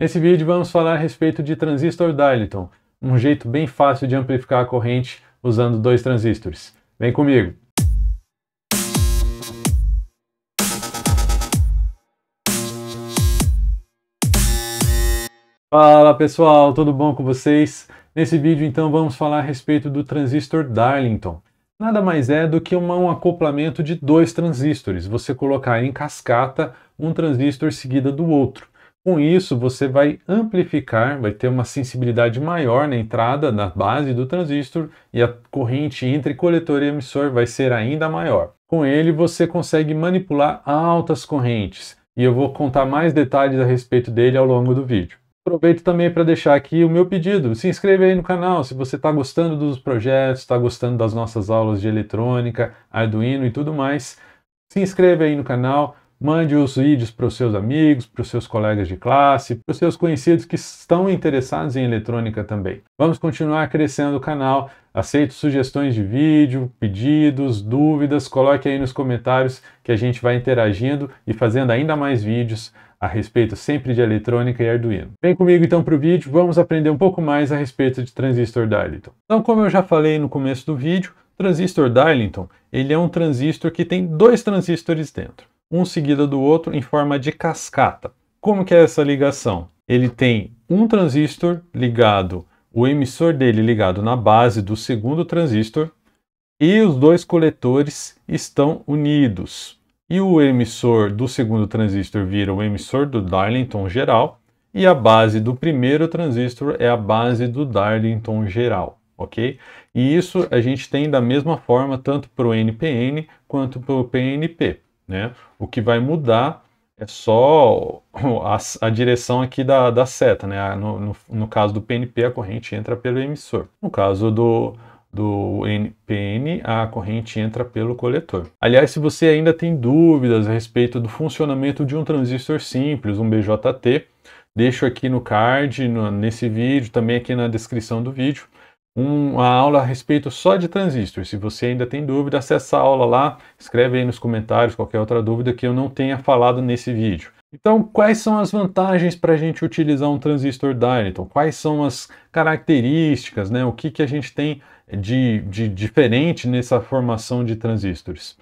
Nesse vídeo vamos falar a respeito de transistor Darlington, um jeito bem fácil de amplificar a corrente usando dois transistores. Vem comigo! Fala pessoal, tudo bom com vocês? Nesse vídeo então vamos falar a respeito do transistor Darlington. Nada mais é do que um acoplamento de dois transistores, você colocar em cascata um transistor seguida do outro. Com isso, você vai amplificar, vai ter uma sensibilidade maior na entrada, na base do transistor, e a corrente entre coletor e emissor vai ser ainda maior. Com ele, você consegue manipular altas correntes, e eu vou contar mais detalhes a respeito dele ao longo do vídeo. Aproveito também para deixar aqui o meu pedido. Se inscreva aí no canal se você está gostando dos projetos, está gostando das nossas aulas de eletrônica, Arduino e tudo mais. Se inscreva aí no canal, Mande os vídeos para os seus amigos, para os seus colegas de classe, para os seus conhecidos que estão interessados em eletrônica também. Vamos continuar crescendo o canal. Aceito sugestões de vídeo, pedidos, dúvidas. Coloque aí nos comentários que a gente vai interagindo e fazendo ainda mais vídeos a respeito sempre de eletrônica e Arduino. Vem comigo então para o vídeo, vamos aprender um pouco mais a respeito de transistor Darlington. Então, como eu já falei no começo do vídeo, transistor Darlington, ele é um transistor que tem dois transistores dentro um seguida do outro em forma de cascata. Como que é essa ligação? Ele tem um transistor ligado, o emissor dele ligado na base do segundo transistor e os dois coletores estão unidos. E o emissor do segundo transistor vira o emissor do Darlington geral e a base do primeiro transistor é a base do Darlington geral, ok? E isso a gente tem da mesma forma tanto para o NPN quanto para o PNP. Né? O que vai mudar é só a, a direção aqui da, da seta. Né? No, no, no, caso do PNP, a corrente entra pelo emissor. No caso do, do NPN, a corrente entra pelo coletor. Aliás, se você ainda tem dúvidas a respeito do funcionamento de um transistor simples, um BJT, deixo aqui no card, no, nesse vídeo, também aqui na descrição do vídeo, uma aula a respeito só de transistor. Se você ainda tem dúvida, acessa a aula lá, escreve aí nos comentários qualquer outra dúvida que eu não tenha falado nesse vídeo. Então, quais são as vantagens para a gente utilizar um transistor Darlington? Quais são as características, né? O que, que a gente tem de, de diferente nessa formação de transistores?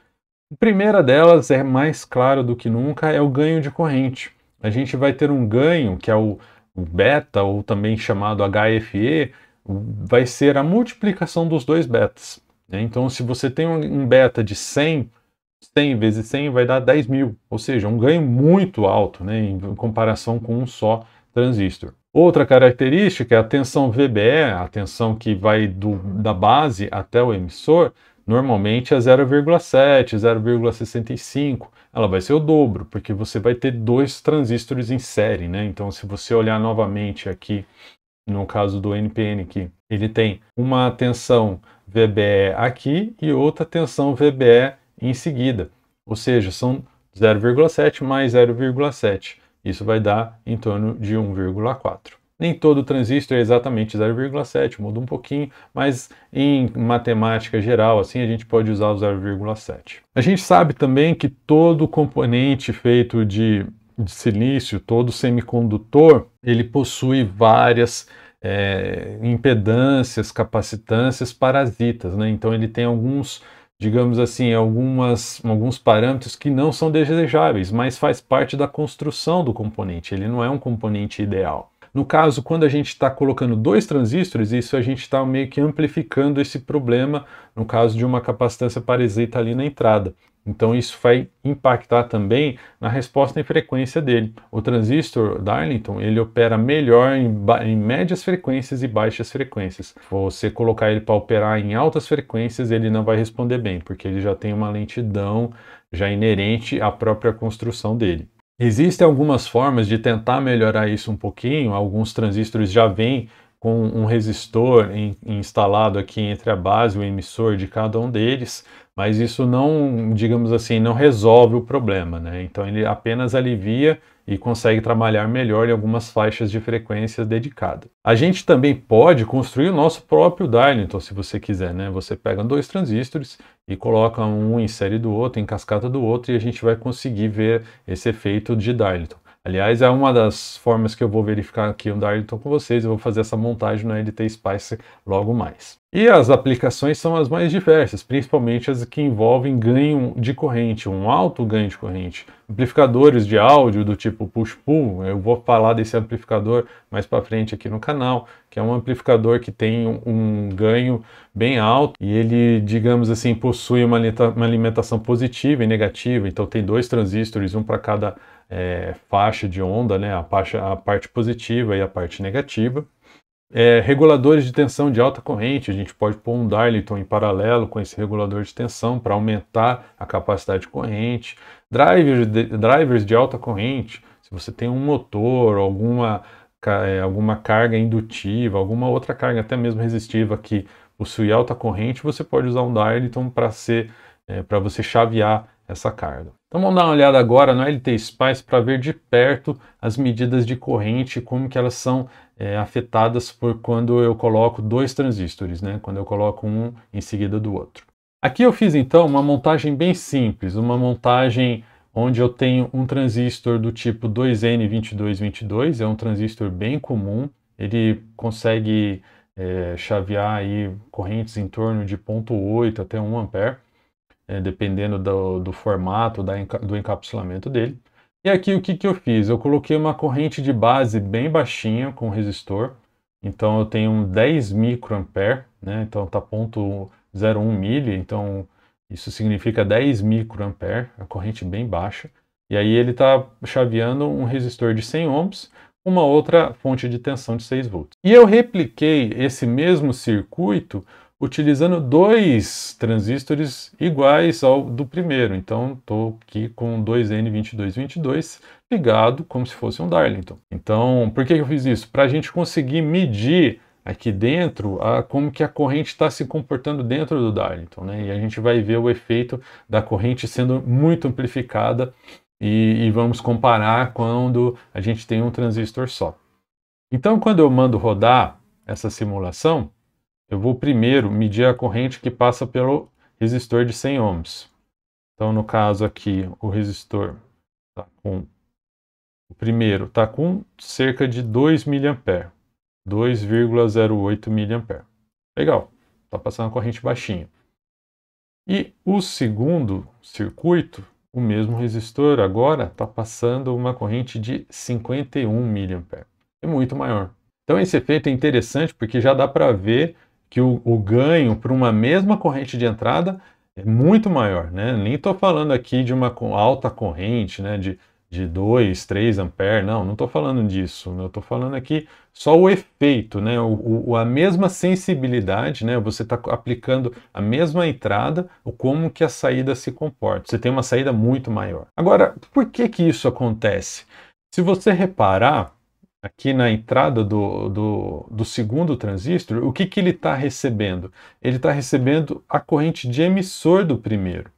A primeira delas é mais claro do que nunca, é o ganho de corrente. A gente vai ter um ganho, que é o beta, ou também chamado HFE, vai ser a multiplicação dos dois betas. Né? Então, se você tem um beta de 100, 100 vezes 100 vai dar 10 mil, ou seja, um ganho muito alto né, em comparação com um só transistor. Outra característica é a tensão VBE, a tensão que vai do, da base até o emissor, normalmente é 0,7, 0,65. Ela vai ser o dobro, porque você vai ter dois transistores em série, né? Então, se você olhar novamente aqui no caso do NPN aqui, ele tem uma tensão VBE aqui e outra tensão VBE em seguida. Ou seja, são 0,7 mais 0,7. Isso vai dar em torno de 1,4. Nem todo transistor é exatamente 0,7, muda um pouquinho, mas em matemática geral, assim, a gente pode usar o 0,7. A gente sabe também que todo componente feito de de silício, todo semicondutor, ele possui várias é, impedâncias, capacitâncias, parasitas, né? Então ele tem alguns, digamos assim, algumas, alguns parâmetros que não são desejáveis, mas faz parte da construção do componente. Ele não é um componente ideal. No caso, quando a gente está colocando dois transistores, isso a gente está meio que amplificando esse problema, no caso de uma capacitância parasita ali na entrada. Então isso vai impactar também na resposta em frequência dele. O transistor Darlington, ele opera melhor em, em médias frequências e baixas frequências. Você colocar ele para operar em altas frequências, ele não vai responder bem, porque ele já tem uma lentidão já inerente à própria construção dele. Existem algumas formas de tentar melhorar isso um pouquinho. Alguns transistores já vêm com um resistor instalado aqui entre a base e o emissor de cada um deles mas isso não, digamos assim, não resolve o problema, né? Então ele apenas alivia e consegue trabalhar melhor em algumas faixas de frequências dedicadas. A gente também pode construir o nosso próprio Darlington, então, se você quiser, né? Você pega dois transistores e coloca um em série do outro, em cascata do outro, e a gente vai conseguir ver esse efeito de Darlington. Aliás, é uma das formas que eu vou verificar aqui o Darlington com vocês, eu vou fazer essa montagem no LT Spice logo mais. E as aplicações são as mais diversas, principalmente as que envolvem ganho de corrente, um alto ganho de corrente. Amplificadores de áudio do tipo push-pull, eu vou falar desse amplificador mais para frente aqui no canal, que é um amplificador que tem um ganho bem alto e ele, digamos assim, possui uma alimentação positiva e negativa, então tem dois transistores, um para cada é, faixa de onda, né? a, faixa, a parte positiva e a parte negativa. É, reguladores de tensão de alta corrente, a gente pode pôr um Darlington em paralelo com esse regulador de tensão para aumentar a capacidade de corrente. Drivers de, drivers de alta corrente, se você tem um motor, alguma, é, alguma carga indutiva, alguma outra carga até mesmo resistiva que possui alta corrente, você pode usar um Darlington para ser é, para você chavear essa carga. Então vamos dar uma olhada agora no LT Spice para ver de perto as medidas de corrente, como que elas são é, afetadas por quando eu coloco dois transistores, né? quando eu coloco um em seguida do outro. Aqui eu fiz então uma montagem bem simples, uma montagem onde eu tenho um transistor do tipo 2N2222, é um transistor bem comum, ele consegue é, chavear aí correntes em torno de 0.8 até 1 ampere é, dependendo do, do formato, da, do encapsulamento dele. E aqui o que, que eu fiz? Eu coloquei uma corrente de base bem baixinha com resistor, então eu tenho 10 microampere, né? então está 0,01 mili, então isso significa 10 microampere, a corrente bem baixa. E aí ele está chaveando um resistor de 100 ohms, uma outra fonte de tensão de 6 volts. E eu repliquei esse mesmo circuito utilizando dois transistores iguais ao do primeiro. Então, estou aqui com 2N2222 ligado como se fosse um Darlington. Então, por que eu fiz isso? Para a gente conseguir medir aqui dentro a, como que a corrente está se comportando dentro do Darlington. Né? E a gente vai ver o efeito da corrente sendo muito amplificada e, e vamos comparar quando a gente tem um transistor só. Então, quando eu mando rodar essa simulação, eu vou primeiro medir a corrente que passa pelo resistor de 100 ohms. Então, no caso aqui, o resistor está com o primeiro está com cerca de 2 mA, 2,08 mA. Legal, está passando a corrente baixinha. E o segundo circuito, o mesmo resistor agora está passando uma corrente de 51 mA. É muito maior. Então esse efeito é interessante porque já dá para ver que o, o ganho para uma mesma corrente de entrada é muito maior, né? Nem estou falando aqui de uma alta corrente, né? De, de 2, 3 amperes, não, não estou falando disso. Né? Eu estou falando aqui só o efeito, né? O, o a mesma sensibilidade, né? Você está aplicando a mesma entrada, o como que a saída se comporta. Você tem uma saída muito maior. Agora, por que que isso acontece? Se você reparar, aqui na entrada do, do, do segundo transistor, o que, que ele está recebendo? Ele está recebendo a corrente de emissor do primeiro.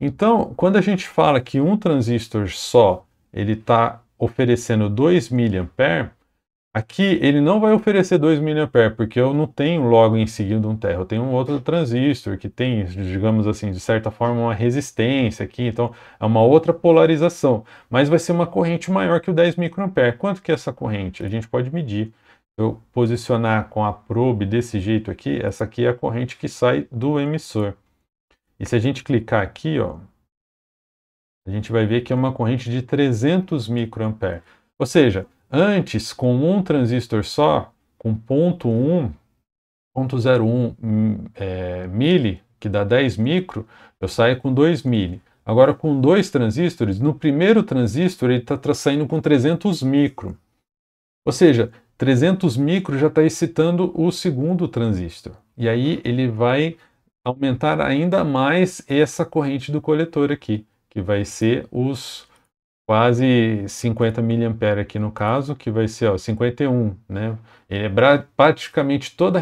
Então, quando a gente fala que um transistor só ele está oferecendo 2 mA, Aqui ele não vai oferecer 2 mA, porque eu não tenho logo em seguida um terra, eu tenho um outro transistor que tem, digamos assim, de certa forma uma resistência aqui, então é uma outra polarização, mas vai ser uma corrente maior que o 10 microampere. Quanto que é essa corrente? A gente pode medir. Eu posicionar com a probe desse jeito aqui, essa aqui é a corrente que sai do emissor. E se a gente clicar aqui, ó, a gente vai ver que é uma corrente de 300 microampere. Ou seja, Antes, com um transistor só, com 0.1, 0.01 é, mili, que dá 10 micro, eu saio com 2 mili. Agora, com dois transistores, no primeiro transistor ele está saindo com 300 micro. Ou seja, 300 micro já está excitando o segundo transistor. E aí ele vai aumentar ainda mais essa corrente do coletor aqui, que vai ser os quase 50 mA aqui no caso, que vai ser ó, 51, né? Ele é praticamente toda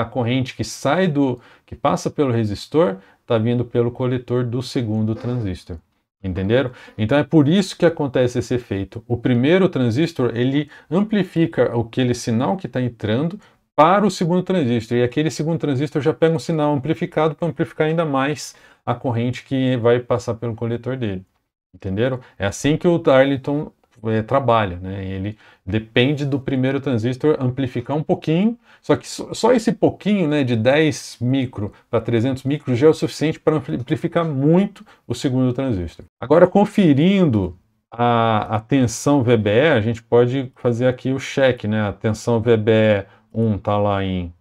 a corrente que sai do, que passa pelo resistor, está vindo pelo coletor do segundo transistor. Entenderam? Então é por isso que acontece esse efeito. O primeiro transistor, ele amplifica aquele sinal que está entrando para o segundo transistor. E aquele segundo transistor já pega um sinal amplificado para amplificar ainda mais a corrente que vai passar pelo coletor dele. Entenderam? É assim que o Darlington é, eh, trabalha, né? Ele depende do primeiro transistor amplificar um pouquinho, só que só esse pouquinho, né, de 10 micro para 300 micro já é o suficiente para amplificar muito o segundo transistor. Agora, conferindo a, a, tensão VBE, a gente pode fazer aqui o cheque, né? A tensão VBE 1 está lá em,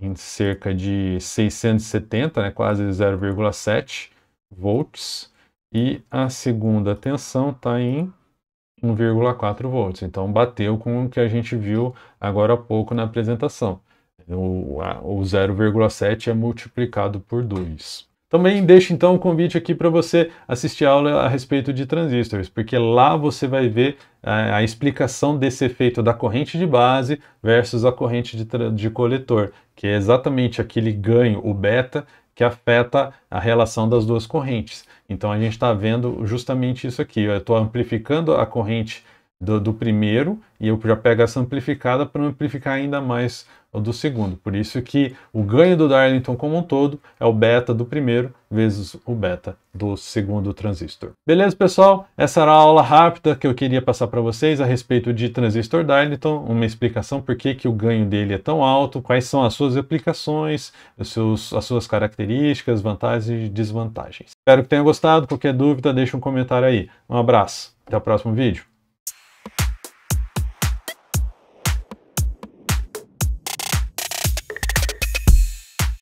em cerca de 670, né? quase 0,7 volts. E a segunda tensão está em 1,4 volts. Então bateu com o que a gente viu agora há pouco na apresentação. O, o 0,7 é multiplicado por 2. Também deixo então o convite aqui para você assistir a aula a respeito de transistores, porque lá você vai ver a, é, a explicação desse efeito da corrente de base versus a corrente de, de coletor, que é exatamente aquele ganho, o beta, que afeta a relação das duas correntes. Então a gente está vendo justamente isso aqui. Eu estou amplificando a corrente do, do primeiro e eu já pego essa amplificada para amplificar ainda mais o do segundo. Por isso que o ganho do Darlington como um todo é o beta do primeiro vezes o beta do segundo transistor. Beleza, pessoal? Essa era a aula rápida que eu queria passar para vocês a respeito de transistor Darlington, uma explicação por que, que o ganho dele é tão alto, quais são as suas aplicações, os seus, as suas características, vantagens e desvantagens. Espero que tenham gostado. Qualquer dúvida, deixa um comentário aí. Um abraço. Até o próximo vídeo.